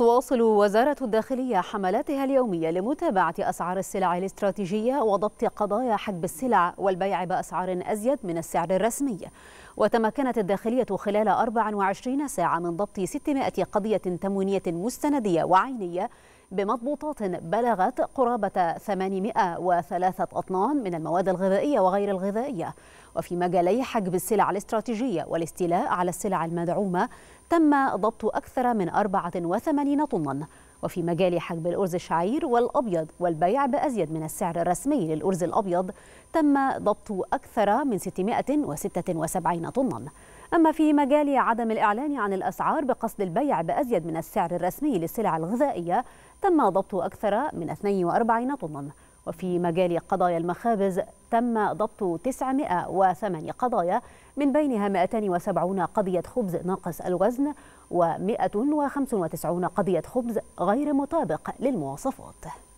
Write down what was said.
تواصل وزارة الداخلية حملاتها اليومية لمتابعة أسعار السلع الاستراتيجية وضبط قضايا حجب السلع والبيع بأسعار أزيد من السعر الرسمي وتمكنت الداخلية خلال 24 ساعة من ضبط 600 قضية تموينية مستندية وعينية بمضبوطات بلغت قرابة 803 أطنان من المواد الغذائية وغير الغذائية وفي مجالي حجب السلع الاستراتيجية والاستيلاء على السلع المدعومة تم ضبط أكثر من 84 طناً وفي مجال حجب الأرز الشعير والأبيض والبيع بأزيد من السعر الرسمي للأرز الأبيض تم ضبط أكثر من 676 طناً أما في مجال عدم الإعلان عن الأسعار بقصد البيع بأزيد من السعر الرسمي للسلع الغذائية تم ضبط أكثر من 42 طناً وفي مجال قضايا المخابز تم ضبط 908 قضايا من بينها 270 قضية خبز ناقص الوزن و195 قضية خبز غير مطابق للمواصفات